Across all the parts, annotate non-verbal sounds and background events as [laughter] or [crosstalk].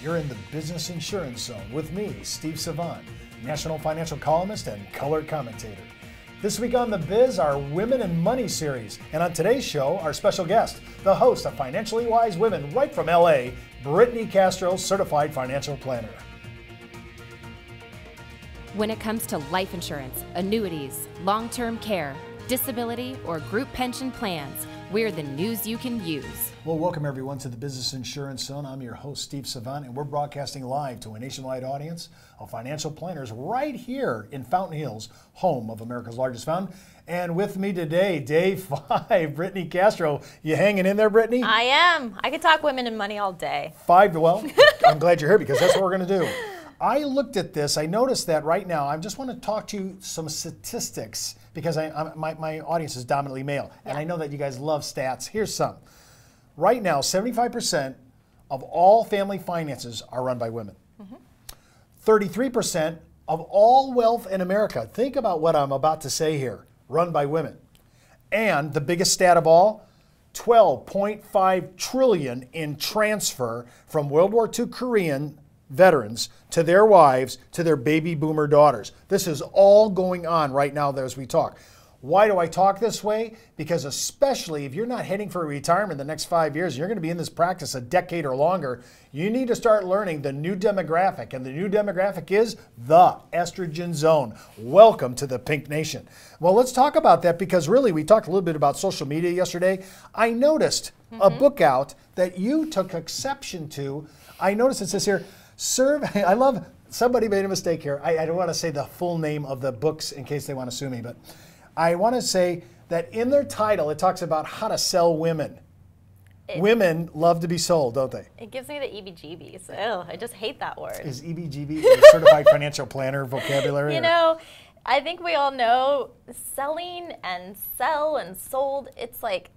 You're in the Business Insurance Zone with me, Steve Savant, national financial columnist and color commentator. This week on The Biz, our Women and Money series. And on today's show, our special guest, the host of Financially Wise Women right from LA, Brittany Castro, certified financial planner. When it comes to life insurance, annuities, long term care, disability, or group pension plans, we're the news you can use. Well, welcome everyone to the Business Insurance Zone. I'm your host, Steve Savant, and we're broadcasting live to a nationwide audience of financial planners right here in Fountain Hills, home of America's largest fund. And with me today, day [laughs] five, Brittany Castro. You hanging in there, Brittany? I am. I could talk women and money all day. Five, well, I'm glad you're here because that's what we're going to do. [laughs] I looked at this. I noticed that right now. I just want to talk to you some statistics because I, I, my, my audience is dominantly male, yeah. and I know that you guys love stats. Here's some. Right now, 75% of all family finances are run by women. 33% mm-hmm. of all wealth in America, think about what I'm about to say here, run by women. And the biggest stat of all, 12.5 trillion in transfer from World War II Korean veterans to their wives, to their baby boomer daughters. This is all going on right now as we talk. Why do I talk this way? Because especially if you're not heading for retirement the next five years, you're going to be in this practice a decade or longer, you need to start learning the new demographic. And the new demographic is the estrogen zone. Welcome to the Pink Nation. Well, let's talk about that because really we talked a little bit about social media yesterday. I noticed mm -hmm. a mm-hmm. book out that you took exception to. I noticed it says here, Serve. [laughs] I love somebody made a mistake here. I, I don't want to say the full name of the books in case they want to sue me, but I want to say that in their title it talks about how to sell women. It, women love to be sold, don't they? It gives me the EBGBs. Ew, I just hate that word. Is EBGB certified [laughs] financial planner vocabulary? You or? know, I think we all know selling and sell and sold. It's like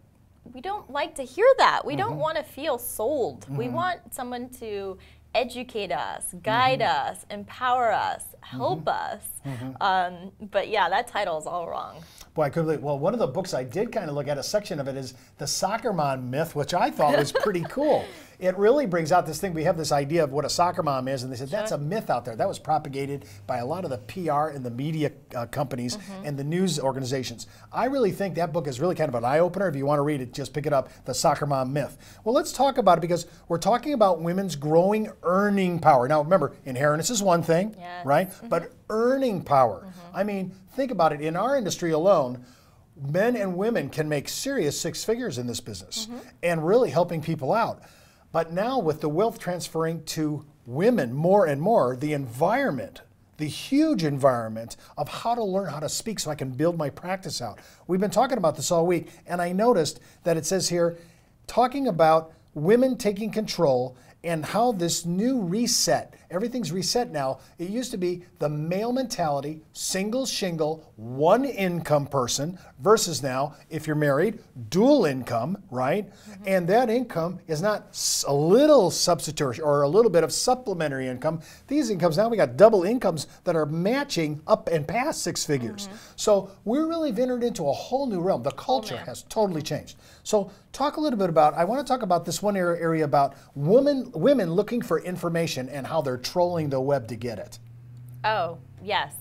we don't like to hear that. We mm -hmm. don't mm-hmm. want to feel sold. Mm -hmm. We mm-hmm. want someone to educate us, mm-hmm. guide mm -hmm. us, empower us, help mm -hmm. us. Mm-hmm. Um, but yeah, that title is all wrong boy, I could believe. Well, one of the books I did kind of look at, a section of it is the soccer mom myth, which I thought was pretty [laughs] cool. It really brings out this thing. We have this idea of what a soccer mom is, and they said sure. that's a myth out there. That was propagated by a lot of the PR and the media uh, companies mm -hmm. and the news organizations. I really think that book is really kind of an eye opener. If you want to read it, just pick it up The Soccer Mom Myth. Well, let's talk about it because we're talking about women's growing earning power. Now, remember, inheritance is one thing, yes. right? Mm -hmm. But mm-hmm earning power. Mm -hmm. I mean, think about it. In our industry alone, men and women can make serious six figures in this business mm -hmm. and really helping people out. But now, with the wealth transferring to women more and more, the environment the huge environment of how to learn how to speak so I can build my practice out. We've been talking about this all week, and I noticed that it says here talking about women taking control and how this new reset Everything's reset now. It used to be the male mentality, single shingle, one income person versus now, if you're married, dual income, right? Mm-hmm. And that income is not a little substitution or a little bit of supplementary income. These incomes now we got double incomes that are matching up and past six figures. Mm-hmm. So we really have entered into a whole new realm. The culture oh, has totally changed. So talk a little bit about. I want to talk about this one area about women women looking for information and how they're trolling the web to get it. Oh, yes.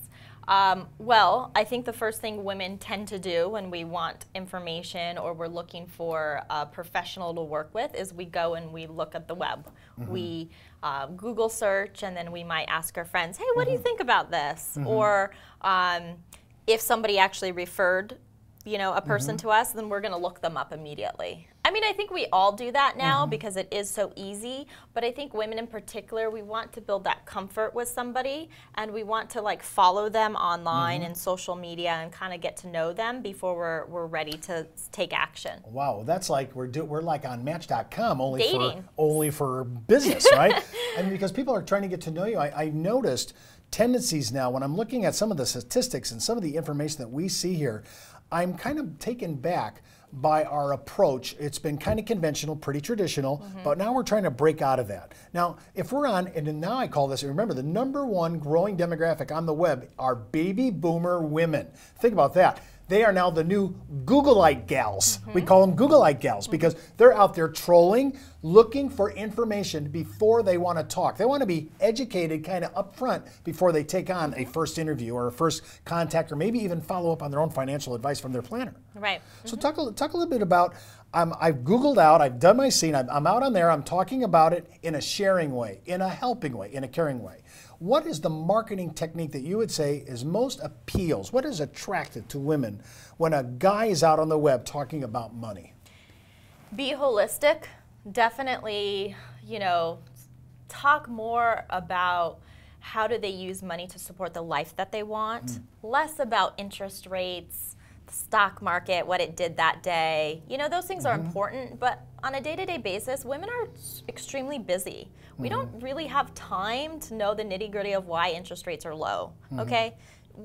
Um, well, I think the first thing women tend to do when we want information or we're looking for a professional to work with is we go and we look at the web. Mm -hmm. We uh, Google search and then we might ask our friends, hey, what mm -hmm. do you mm-hmm. think about this? Mm -hmm. Or um, if somebody actually referred you know, a person mm -hmm. to us, then we're going to look them up immediately. I mean, I think we all do that now mm -hmm. because it is so easy, but I think women in particular, we want to build that comfort with somebody and we want to like follow them online mm -hmm. and social media and kind of get to know them before we're we're ready to take action. Wow, that's like we're do, we're like on match.com only for only for business, right? [laughs] And because people are trying to get to know you. I, I noticed tendencies now when I'm looking at some of the statistics and some of the information that we see here I'm kind of taken back by our approach. It's been kind of conventional, pretty traditional, mm -hmm. but now we're trying to break out of that. Now, if we're on, and now I call this, remember, the number one growing demographic on the web are baby boomer women. Think about that. They are now the new Googleite gals. Mm-hmm. We call them Googleite gals mm-hmm. because they're out there trolling, looking for information before they want to talk. They want to be educated kind of upfront before they take on a first interview or a first contact or maybe even follow up on their own financial advice from their planner. Right. Mm-hmm. So talk a, talk a little bit about i um, I've Googled out, I've done my scene, I'm, I'm out on there, I'm talking about it in a sharing way, in a helping way, in a caring way. What is the marketing technique that you would say is most appeals? What is attractive to women when a guy is out on the web talking about money? Be holistic. Definitely, you know, talk more about how do they use money to support the life that they want, mm. less about interest rates, stock market, what it did that day. You know, those things mm -hmm. are mm-hmm. important, but on a day to day basis, women are extremely busy. We mm -hmm. don't mm-hmm. really have time to know the nitty gritty of why interest rates are low, mm -hmm. okay?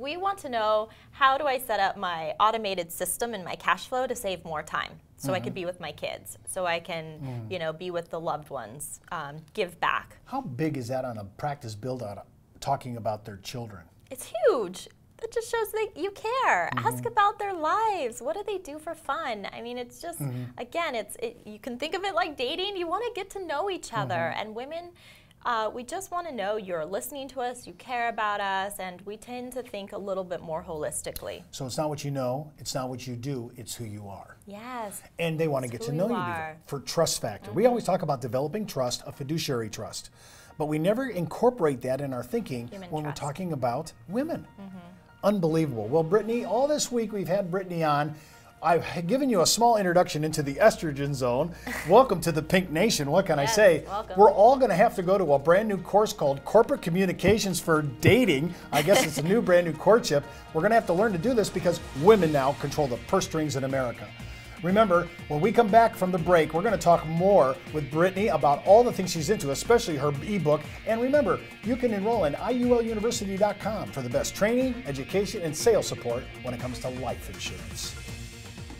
We want to know how do I set up my automated system and my cash flow to save more time so I could mm-hmm. be with my kids, so I can, mm. you know, be with the loved ones, um, give back. How big is that on a practice build out talking about their children? It's huge that just shows that you care. Mm -hmm. Ask mm-hmm. about their lives. What do they do for fun? I mean, it's just mm -hmm. again, it's it, you can think of it like dating. You want to get to know each other, mm -hmm. and women. Uh, we just want to know you're listening to us, you care about us, and we tend to think a little bit more holistically. So it's not what you know, it's not what you do, it's who you are. Yes. And they want to get to know you, you for trust factor. We always mm-hmm. talk about developing trust, a fiduciary trust, but we never incorporate that in our thinking Human when trust. we're talking about women. Mm-hmm. Unbelievable. Well, Brittany, all this week we've had Brittany on. I've given you a small introduction into the estrogen zone. [laughs] Welcome to the Pink Nation. What can yes, I say? Welcome. We're all going to have to go to a brand new course called Corporate Communications for Dating. I guess it's a [laughs] new brand new courtship. We're going to have to learn to do this because women now control the purse strings in America. Remember, when we come back from the break, we're going to talk more with Brittany about all the things she's into, especially her ebook. And remember, you can enroll in IULUniversity.com for the best training, education, and sales support when it comes to life insurance.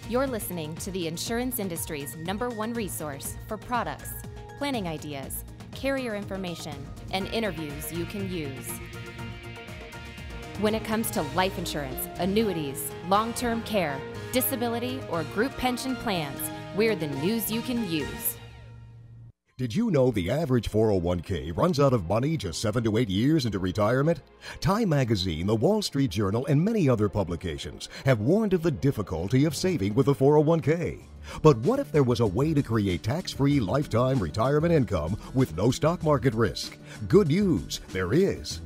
You're listening to the insurance industry's number one resource for products, planning ideas, carrier information, and interviews you can use. When it comes to life insurance, annuities, long term care, disability, or group pension plans. We're the news you can use. Did you know the average 401k runs out of money just seven to eight years into retirement? Time Magazine, The Wall Street Journal, and many other publications have warned of the difficulty of saving with a 401k. But what if there was a way to create tax free lifetime retirement income with no stock market risk? Good news, there is.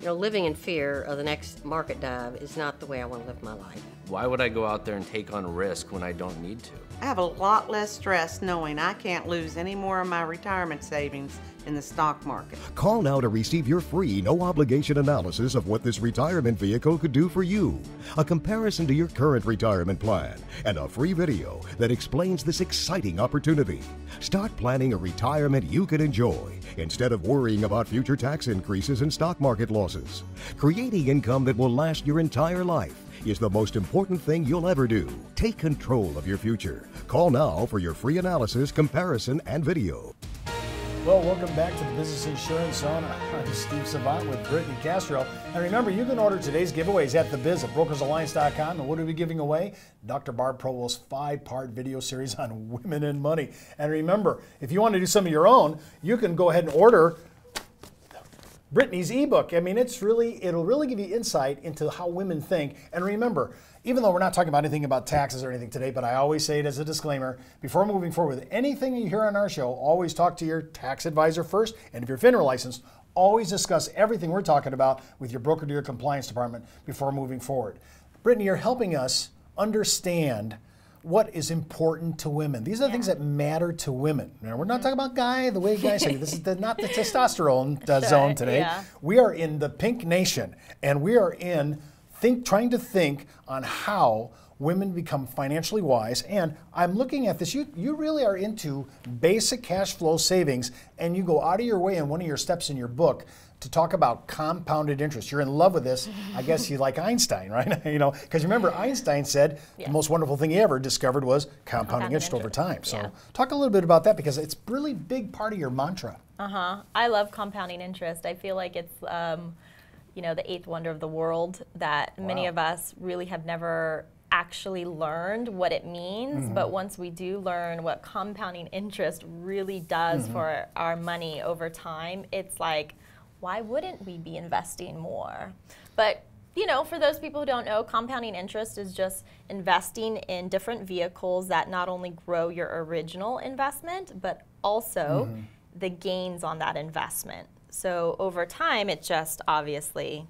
You know, living in fear of the next market dive is not the way I want to live my life. Why would I go out there and take on risk when I don't need to? I have a lot less stress knowing I can't lose any more of my retirement savings in the stock market. Call now to receive your free, no obligation analysis of what this retirement vehicle could do for you, a comparison to your current retirement plan, and a free video that explains this exciting opportunity. Start planning a retirement you can enjoy instead of worrying about future tax increases and stock market losses. Creating income that will last your entire life is the most important thing you'll ever do. Take control of your future. Call now for your free analysis, comparison, and video. Well, welcome back to the Business Insurance Zone. [laughs] I'm Steve Savant with Brittany Castro. And remember, you can order today's giveaways at the biz at brokersalliance.com. And what are we giving away? Dr. Barb Provost's five part video series on women and money. And remember, if you want to do some of your own, you can go ahead and order Brittany's ebook. I mean, it's really it'll really give you insight into how women think. And remember, even though we're not talking about anything about taxes or anything today, but I always say it as a disclaimer before moving forward with anything you hear on our show, always talk to your tax advisor first. And if you're FINRA licensed, always discuss everything we're talking about with your broker to your compliance department before moving forward. Brittany, you're helping us understand what is important to women. These are the yeah. things that matter to women. Now, we're not talking about guy the way guys say. This is the, not the [laughs] testosterone uh, sure. zone today. Yeah. We are in the pink nation, and we are in think trying to think on how women become financially wise. And I'm looking at this. You you really are into basic cash flow savings, and you go out of your way in one of your steps in your book to talk about compounded interest. You're in love with this. I guess you like Einstein, [laughs] right? you know, because remember Einstein said yeah. the most wonderful thing he ever discovered was compounding interest, interest, over time. So yeah. talk a little bit about that because it's really big part of your mantra. Uh huh. I love compounding interest. I feel like it's. Um, you know, the eighth wonder of the world that wow. many of us really have never actually learned what it means, mm -hmm. but once we do learn what compounding interest really does mm -hmm. for our money over time, it's like why wouldn't we be investing more? But you know, for those people who don't know, compounding interest is just investing in different vehicles that not only grow your original investment, but also mm. the gains on that investment. So over time, it just obviously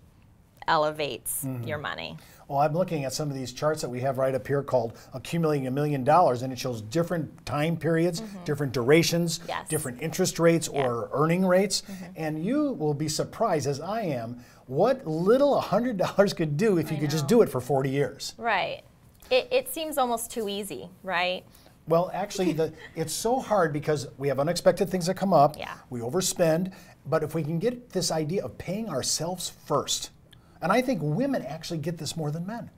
elevates mm. your money. Well, I'm looking at some of these charts that we have right up here called accumulating a million dollars, and it shows different time periods, mm -hmm. different durations, yes. different interest rates yeah. or earning rates. Mm -hmm. And you will be surprised, as I am, what little $100 [laughs] could do if you I could know. just do it for 40 years. Right. It, it seems almost too easy, right? Well, actually, the, [laughs] it's so hard because we have unexpected things that come up. Yeah. We overspend. But if we can get this idea of paying ourselves first, and I think women actually get this more than men.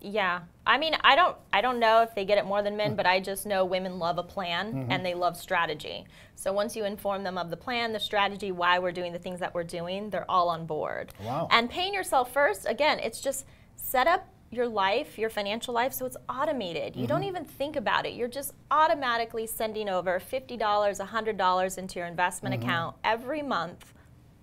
Yeah. I mean, I don't I don't know if they get it more than men, mm-hmm. but I just know women love a plan mm -hmm. and they love strategy. So once you inform them of the plan, the strategy, why we're doing the things that we're doing, they're all on board. Wow. And paying yourself first, again, it's just set up your life, your financial life, so it's automated. You mm -hmm. don't mm-hmm. even think about it. You're just automatically sending over $50, $100 into your investment mm -hmm. account every month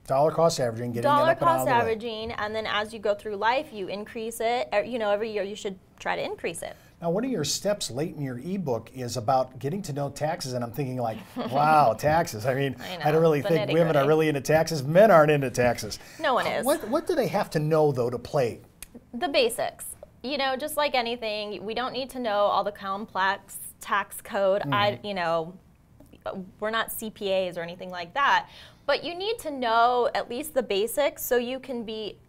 Dollar cost averaging, getting dollar cost and averaging, and then as you go through life, you increase it. Er, you know, every year you should try to increase it. Now, one of your steps late in your ebook is about getting to know taxes, and I'm thinking like, [laughs] wow, taxes. I mean, I, know, I don't really think women are really into taxes. Men aren't into taxes. No one is. What, what do they have to know though to play? The basics. You know, just like anything, we don't need to know all the complex tax code. Mm. I, mm-hmm. you know, we're not CPAs or anything like that. But you need to know at least the basics so you can be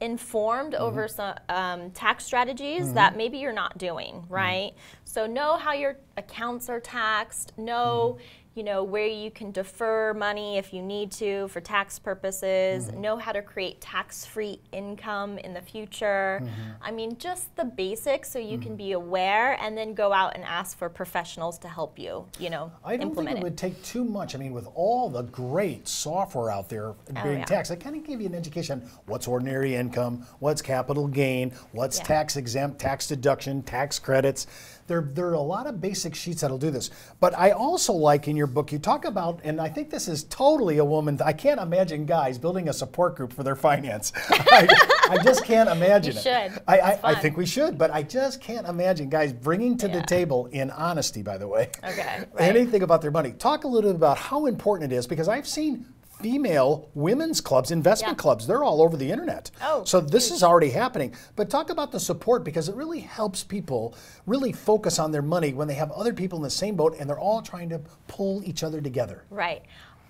informed mm -hmm. over some um, tax strategies mm -hmm. that maybe you're not doing, right? Mm -hmm. So know how your accounts are taxed, know mm-hmm you know, where you can defer money if you need to for tax purposes, mm -hmm. know how to create tax-free income in the future. Mm -hmm. I mean, just the basics so you mm -hmm. can mm-hmm. be aware and then go out and ask for professionals to help you, you know, I don't think it, it, would take too much. I mean, with all the great software out there oh, being yeah. taxed, I kind of give you an education what's ordinary income, what's capital gain, what's yeah. tax exempt, tax deduction, tax credits. There, there are a lot of basic sheets that'll do this. But I also like in your book, you talk about, and I think this is totally a woman. I can't imagine guys building a support group for their finance. [laughs] I, I, just can't imagine you it. Should. I, I, I, think we should, but I just can't imagine guys bringing to yeah. the table in honesty, by the way. Okay. Right. [laughs] Anything about their money. Talk a little bit about how important it is because I've seen female women's clubs, investment yeah. clubs. They're all over the internet. Oh, so this is already happening. But talk about the support because it really helps people really focus on their money when they have other people in the same boat and they're all trying to pull each other together. Right.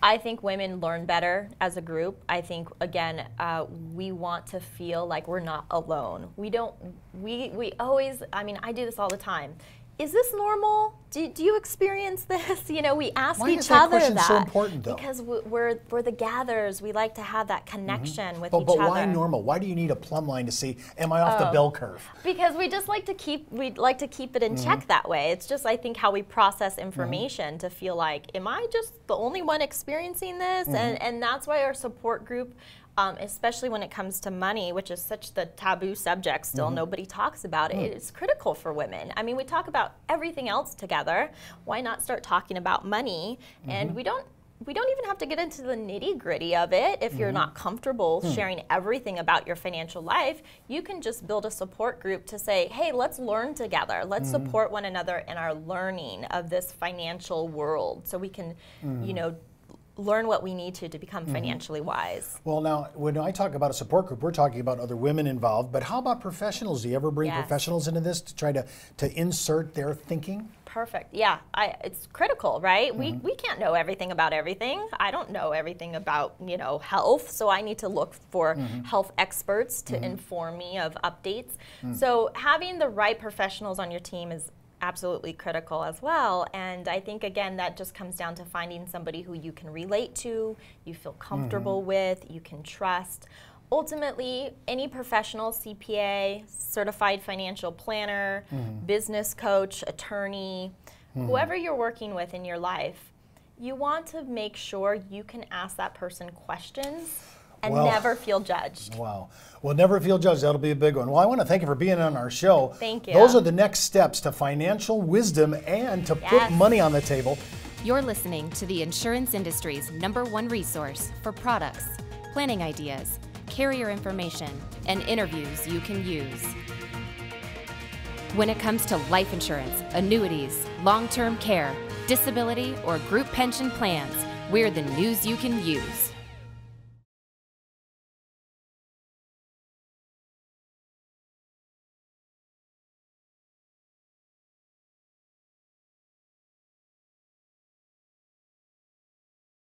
I think women learn better as a group. I think again, uh, we want to feel like we're not alone. We don't. We we always. I mean, I do this all the time is this normal? Do, do you experience [laughs] this? You know, we ask Why each other that. Why is so important, though? Because we're, we're the gatherers. We like to have that connection mm -hmm. with but, each but other. But why normal? Why do you need a plumb line to see, am I off oh. the bell curve? Because we just like to keep we like to keep it in mm -hmm. check mm-hmm. that way. It's just, I think, how we process mm-hmm. information mm -hmm. to feel like, am I just the only one experiencing this? And, mm-hmm. and that's why our support group um, especially when it comes to money, which is such the taboo subject still. Mm -hmm. Nobody talks about it. Mm. It's critical for women. I mean, we talk about everything else together. Why not start talking about money? Mm -hmm. And mm-hmm. we don't. We don't even have to get into the nitty gritty of it if you're mm-hmm. not comfortable hmm. sharing everything about your financial life. You can just build a support group to say, hey, let's learn together. Let's mm-hmm. support one another in our learning of this financial world so we can, you mm. know, learn what we need to to become mm-hmm. financially mm -hmm. wise. Well, now, when I talk about a support group, we're talking about other women involved, but how about professionals? Do you ever bring yes. professionals into this to try to, to insert their thinking? Perfect. Yeah, I, it's critical, right? Mm -hmm. We, mm-hmm. we can't know everything about everything. I don't know everything about, you know, health, so I need to look for mm -hmm. health experts to mm-hmm. inform me of updates. Mm. So having the right professionals on your team is absolutely critical as well. And I think, again, that just comes down to finding somebody who you can relate to, you feel comfortable mm-hmm. with, you can trust. Ultimately, any professional CPA, certified financial planner, mm-hmm. business coach, attorney, mm-hmm. whoever you're working with in your life, you want to make sure you can ask that person questions and well, never feel judged. Wow. Well, never feel judged. That'll be a big one. Well, I want to thank you for being on our show. Thank you. Those are the next steps to financial wisdom and to yes. put money on the table. You're listening to the insurance industry's number one resource for products, planning ideas, carrier information, and interviews you can use. When it comes to life insurance, annuities, long term care, disability, or group pension plans, we're the news you can use.